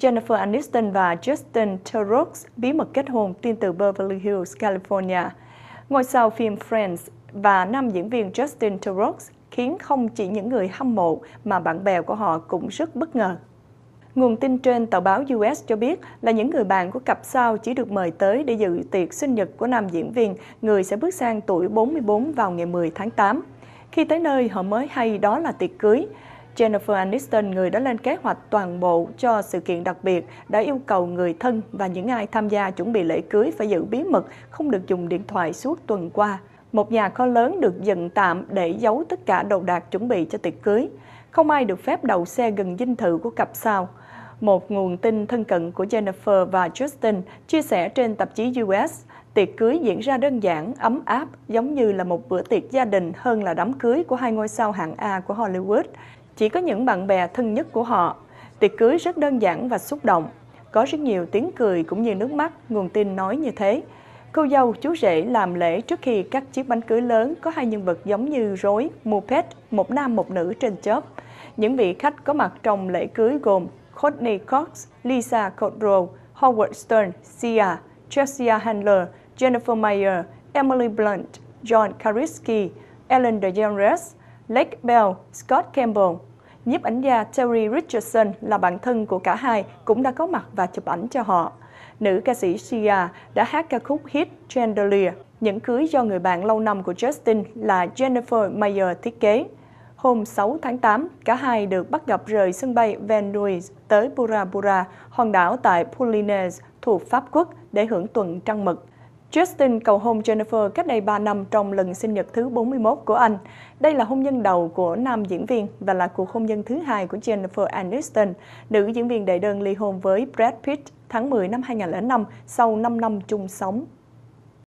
Jennifer Aniston và Justin Theroux bí mật kết hôn tin từ Beverly Hills, California. Ngôi sao phim Friends và nam diễn viên Justin Theroux khiến không chỉ những người hâm mộ mà bạn bè của họ cũng rất bất ngờ. Nguồn tin trên tờ báo US cho biết là những người bạn của cặp sao chỉ được mời tới để dự tiệc sinh nhật của nam diễn viên, người sẽ bước sang tuổi 44 vào ngày 10 tháng 8. Khi tới nơi, họ mới hay đó là tiệc cưới. Jennifer Aniston, người đã lên kế hoạch toàn bộ cho sự kiện đặc biệt, đã yêu cầu người thân và những ai tham gia chuẩn bị lễ cưới phải giữ bí mật, không được dùng điện thoại suốt tuần qua. Một nhà kho lớn được dựng tạm để giấu tất cả đồ đạc chuẩn bị cho tiệc cưới. Không ai được phép đậu xe gần dinh thự của cặp sao. Một nguồn tin thân cận của Jennifer và Justin chia sẻ trên tạp chí US, tiệc cưới diễn ra đơn giản, ấm áp, giống như là một bữa tiệc gia đình hơn là đám cưới của hai ngôi sao hạng A của Hollywood chỉ có những bạn bè thân nhất của họ. Tiệc cưới rất đơn giản và xúc động. Có rất nhiều tiếng cười cũng như nước mắt, nguồn tin nói như thế. Cô dâu chú rể làm lễ trước khi các chiếc bánh cưới lớn có hai nhân vật giống như rối, muppet một nam một nữ trên chớp. Những vị khách có mặt trong lễ cưới gồm Courtney Cox, Lisa Kudrow, Howard Stern, Sia, Chelsea Handler, Jennifer Meyer, Emily Blunt, John Kariski, Ellen DeGeneres, Lake Bell, Scott Campbell, nhiếp ảnh gia Terry Richardson là bạn thân của cả hai cũng đã có mặt và chụp ảnh cho họ. Nữ ca sĩ Sia đã hát ca khúc hit Chandelier, những cưới do người bạn lâu năm của Justin là Jennifer Mayer thiết kế. Hôm 6 tháng 8, cả hai được bắt gặp rời sân bay Van Nuys tới Bora Bora, hòn đảo tại Polines thuộc Pháp Quốc để hưởng tuần trăng mật. Justin cầu hôn Jennifer cách đây 3 năm trong lần sinh nhật thứ 41 của anh. Đây là hôn nhân đầu của nam diễn viên và là cuộc hôn nhân thứ hai của Jennifer Aniston, nữ diễn viên đệ đơn ly hôn với Brad Pitt tháng 10 năm 2005 sau 5 năm chung sống.